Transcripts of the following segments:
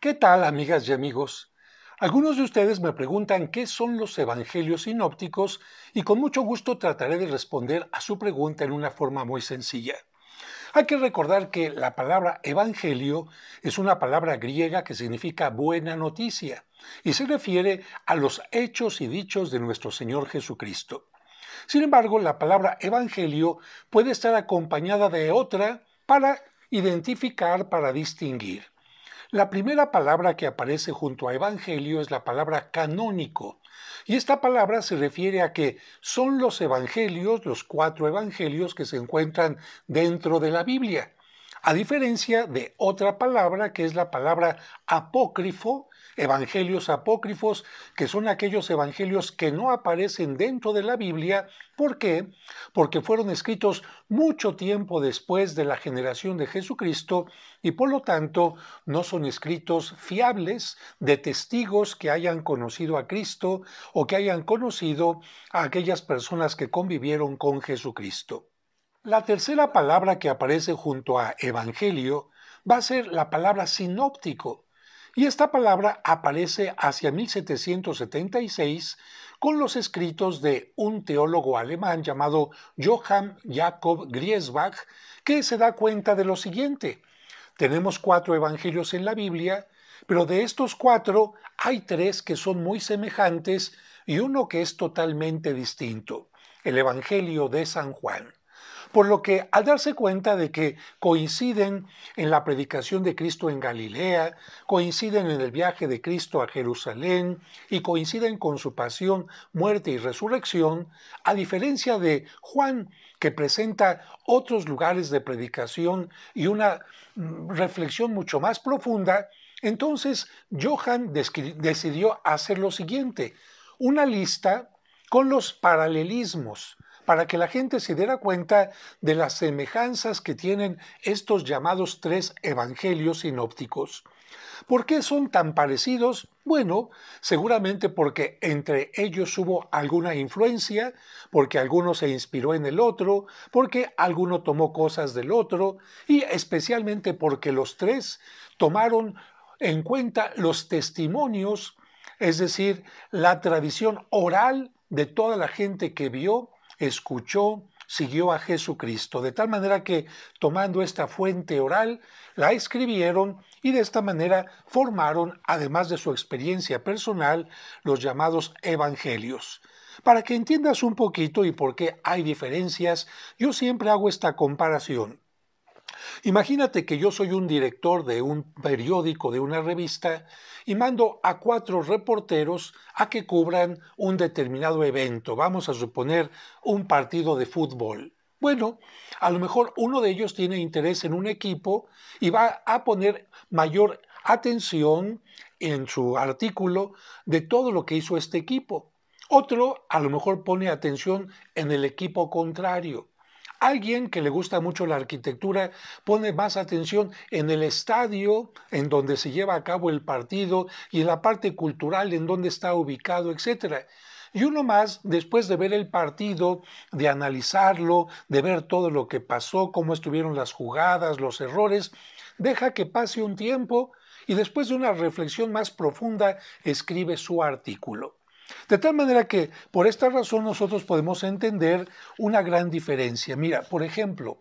¿Qué tal, amigas y amigos? Algunos de ustedes me preguntan qué son los evangelios sinópticos y con mucho gusto trataré de responder a su pregunta en una forma muy sencilla. Hay que recordar que la palabra evangelio es una palabra griega que significa buena noticia y se refiere a los hechos y dichos de nuestro Señor Jesucristo. Sin embargo, la palabra evangelio puede estar acompañada de otra para identificar, para distinguir. La primera palabra que aparece junto a Evangelio es la palabra canónico. Y esta palabra se refiere a que son los evangelios, los cuatro evangelios que se encuentran dentro de la Biblia a diferencia de otra palabra que es la palabra apócrifo, evangelios apócrifos, que son aquellos evangelios que no aparecen dentro de la Biblia. ¿Por qué? Porque fueron escritos mucho tiempo después de la generación de Jesucristo y por lo tanto no son escritos fiables de testigos que hayan conocido a Cristo o que hayan conocido a aquellas personas que convivieron con Jesucristo. La tercera palabra que aparece junto a Evangelio va a ser la palabra sinóptico, y esta palabra aparece hacia 1776 con los escritos de un teólogo alemán llamado Johann Jakob Griesbach, que se da cuenta de lo siguiente. Tenemos cuatro evangelios en la Biblia, pero de estos cuatro hay tres que son muy semejantes y uno que es totalmente distinto, el Evangelio de San Juan. Por lo que al darse cuenta de que coinciden en la predicación de Cristo en Galilea, coinciden en el viaje de Cristo a Jerusalén y coinciden con su pasión, muerte y resurrección, a diferencia de Juan, que presenta otros lugares de predicación y una mm, reflexión mucho más profunda, entonces Johann decidió hacer lo siguiente, una lista con los paralelismos, para que la gente se diera cuenta de las semejanzas que tienen estos llamados tres evangelios sinópticos. ¿Por qué son tan parecidos? Bueno, seguramente porque entre ellos hubo alguna influencia, porque alguno se inspiró en el otro, porque alguno tomó cosas del otro, y especialmente porque los tres tomaron en cuenta los testimonios, es decir, la tradición oral de toda la gente que vio escuchó, siguió a Jesucristo. De tal manera que, tomando esta fuente oral, la escribieron y de esta manera formaron, además de su experiencia personal, los llamados evangelios. Para que entiendas un poquito y por qué hay diferencias, yo siempre hago esta comparación. Imagínate que yo soy un director de un periódico, de una revista, y mando a cuatro reporteros a que cubran un determinado evento, vamos a suponer un partido de fútbol. Bueno, a lo mejor uno de ellos tiene interés en un equipo y va a poner mayor atención en su artículo de todo lo que hizo este equipo. Otro a lo mejor pone atención en el equipo contrario. Alguien que le gusta mucho la arquitectura pone más atención en el estadio en donde se lleva a cabo el partido y en la parte cultural en donde está ubicado, etc. Y uno más, después de ver el partido, de analizarlo, de ver todo lo que pasó, cómo estuvieron las jugadas, los errores, deja que pase un tiempo y después de una reflexión más profunda escribe su artículo. De tal manera que por esta razón nosotros podemos entender una gran diferencia. Mira, por ejemplo,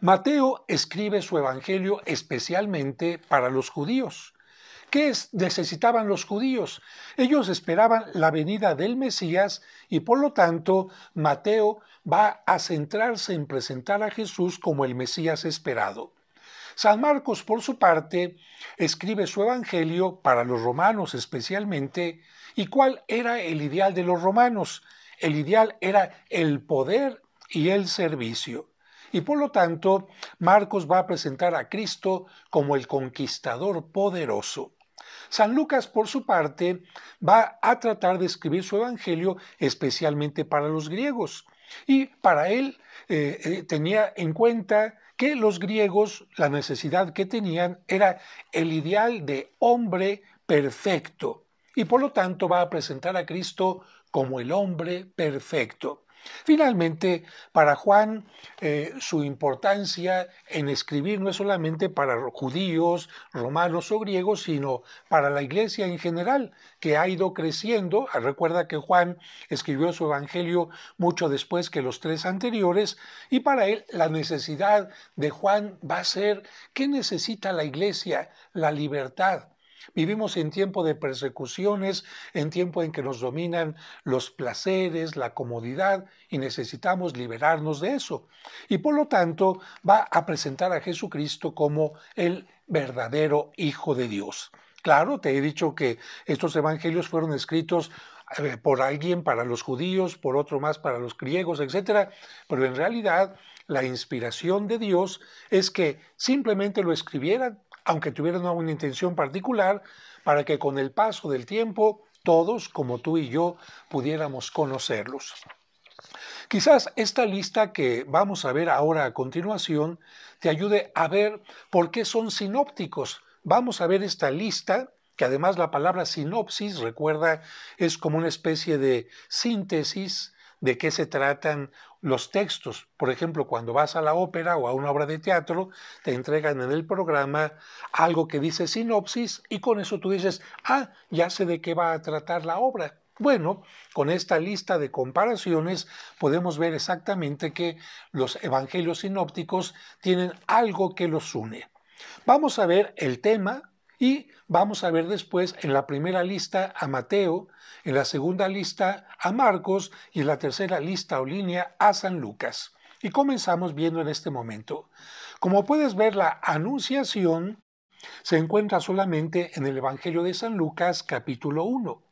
Mateo escribe su evangelio especialmente para los judíos. ¿Qué necesitaban los judíos? Ellos esperaban la venida del Mesías y por lo tanto Mateo va a centrarse en presentar a Jesús como el Mesías esperado. San Marcos, por su parte, escribe su Evangelio para los romanos especialmente. ¿Y cuál era el ideal de los romanos? El ideal era el poder y el servicio. Y por lo tanto, Marcos va a presentar a Cristo como el conquistador poderoso. San Lucas, por su parte, va a tratar de escribir su Evangelio especialmente para los griegos. Y para él eh, eh, tenía en cuenta que los griegos, la necesidad que tenían era el ideal de hombre perfecto, y por lo tanto va a presentar a Cristo como el hombre perfecto. Finalmente, para Juan, eh, su importancia en escribir no es solamente para judíos, romanos o griegos, sino para la iglesia en general, que ha ido creciendo. Recuerda que Juan escribió su evangelio mucho después que los tres anteriores, y para él la necesidad de Juan va a ser, ¿qué necesita la iglesia? La libertad Vivimos en tiempo de persecuciones, en tiempo en que nos dominan los placeres, la comodidad, y necesitamos liberarnos de eso. Y por lo tanto va a presentar a Jesucristo como el verdadero Hijo de Dios. Claro, te he dicho que estos evangelios fueron escritos eh, por alguien para los judíos, por otro más para los griegos, etc. Pero en realidad la inspiración de Dios es que simplemente lo escribieran aunque tuvieran una intención particular, para que con el paso del tiempo todos, como tú y yo, pudiéramos conocerlos. Quizás esta lista que vamos a ver ahora a continuación te ayude a ver por qué son sinópticos. Vamos a ver esta lista, que además la palabra sinopsis, recuerda, es como una especie de síntesis, de qué se tratan los textos. Por ejemplo, cuando vas a la ópera o a una obra de teatro, te entregan en el programa algo que dice sinopsis y con eso tú dices, ah, ya sé de qué va a tratar la obra. Bueno, con esta lista de comparaciones podemos ver exactamente que los evangelios sinópticos tienen algo que los une. Vamos a ver el tema, y vamos a ver después en la primera lista a Mateo, en la segunda lista a Marcos y en la tercera lista o línea a San Lucas. Y comenzamos viendo en este momento. Como puedes ver, la anunciación se encuentra solamente en el Evangelio de San Lucas capítulo 1.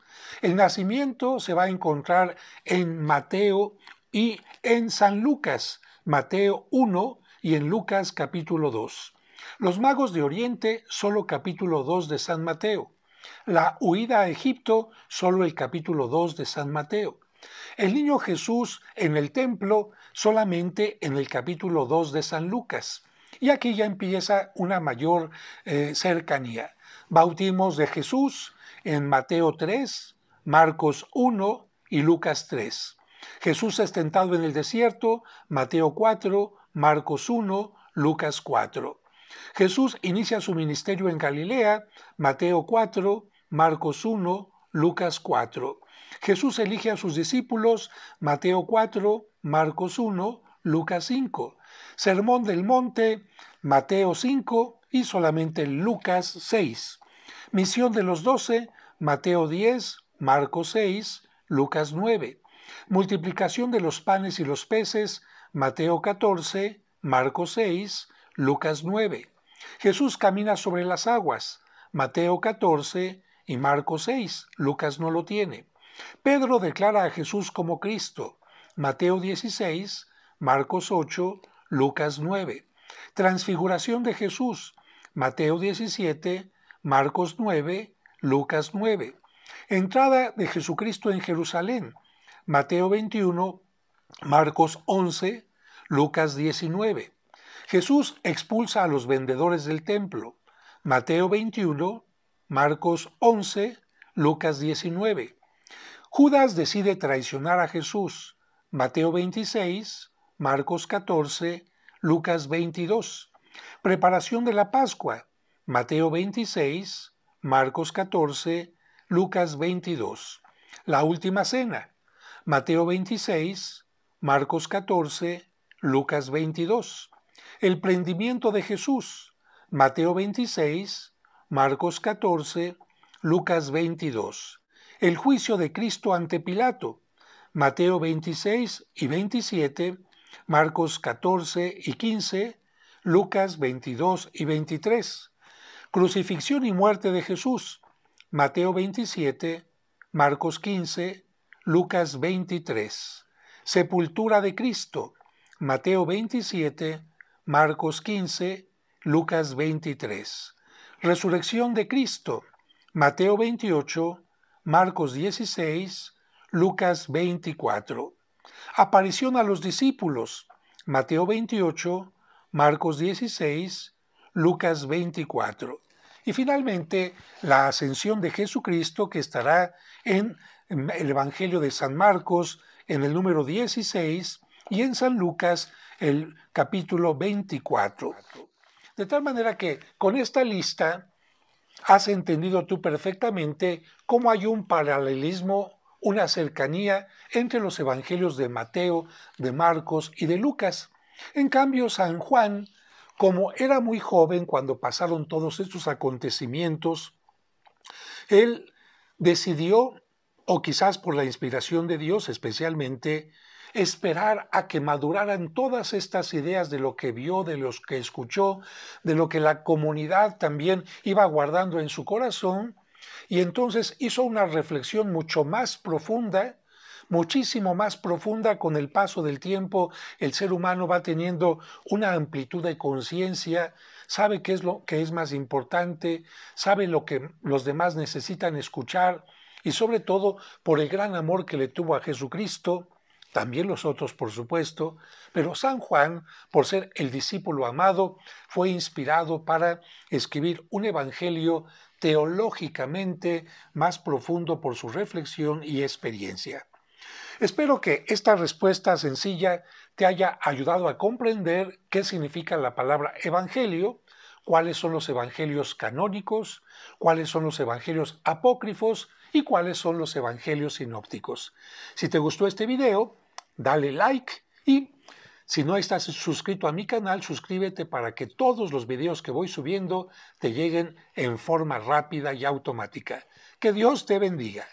El nacimiento se va a encontrar en Mateo y en San Lucas, Mateo 1 y en Lucas capítulo 2. Los magos de Oriente, solo capítulo 2 de San Mateo. La huida a Egipto, solo el capítulo 2 de San Mateo. El niño Jesús en el templo, solamente en el capítulo 2 de San Lucas. Y aquí ya empieza una mayor eh, cercanía. Bautismos de Jesús en Mateo 3, Marcos 1 y Lucas 3. Jesús estentado tentado en el desierto, Mateo 4, Marcos 1, Lucas 4. Jesús inicia su ministerio en Galilea, Mateo 4, Marcos 1, Lucas 4. Jesús elige a sus discípulos, Mateo 4, Marcos 1, Lucas 5. Sermón del Monte, Mateo 5 y solamente Lucas 6. Misión de los doce, Mateo 10, Marcos 6, Lucas 9. Multiplicación de los panes y los peces, Mateo 14, Marcos 6, Lucas 9. Jesús camina sobre las aguas, Mateo 14 y Marcos 6, Lucas no lo tiene. Pedro declara a Jesús como Cristo, Mateo 16, Marcos 8, Lucas 9. Transfiguración de Jesús, Mateo 17, Marcos 9, Lucas 9. Entrada de Jesucristo en Jerusalén, Mateo 21, Marcos 11, Lucas 19. Jesús expulsa a los vendedores del templo. Mateo 21, Marcos 11, Lucas 19. Judas decide traicionar a Jesús. Mateo 26, Marcos 14, Lucas 22. Preparación de la Pascua. Mateo 26, Marcos 14, Lucas 22. La última cena. Mateo 26, Marcos 14, Lucas 22 el prendimiento de Jesús, Mateo 26, Marcos 14, Lucas 22, el juicio de Cristo ante Pilato, Mateo 26 y 27, Marcos 14 y 15, Lucas 22 y 23, crucifixión y muerte de Jesús, Mateo 27, Marcos 15, Lucas 23, sepultura de Cristo, Mateo 27, Marcos 15, Lucas 23. Resurrección de Cristo, Mateo 28, Marcos 16, Lucas 24. Aparición a los discípulos, Mateo 28, Marcos 16, Lucas 24. Y finalmente, la ascensión de Jesucristo que estará en el Evangelio de San Marcos en el número 16 y en San Lucas el capítulo 24. De tal manera que con esta lista has entendido tú perfectamente cómo hay un paralelismo, una cercanía entre los evangelios de Mateo, de Marcos y de Lucas. En cambio, San Juan, como era muy joven cuando pasaron todos estos acontecimientos, él decidió, o quizás por la inspiración de Dios especialmente, esperar a que maduraran todas estas ideas de lo que vio, de los que escuchó, de lo que la comunidad también iba guardando en su corazón, y entonces hizo una reflexión mucho más profunda muchísimo más profunda con el paso del tiempo, el ser humano va teniendo una amplitud de conciencia, sabe qué es lo que es más importante, sabe lo que los demás necesitan escuchar y sobre todo por el gran amor que le tuvo a Jesucristo, también los otros por supuesto, pero San Juan, por ser el discípulo amado, fue inspirado para escribir un evangelio teológicamente más profundo por su reflexión y experiencia. Espero que esta respuesta sencilla te haya ayudado a comprender qué significa la palabra evangelio, cuáles son los evangelios canónicos, cuáles son los evangelios apócrifos y cuáles son los evangelios sinópticos. Si te gustó este video, dale like y si no estás suscrito a mi canal, suscríbete para que todos los videos que voy subiendo te lleguen en forma rápida y automática. Que Dios te bendiga.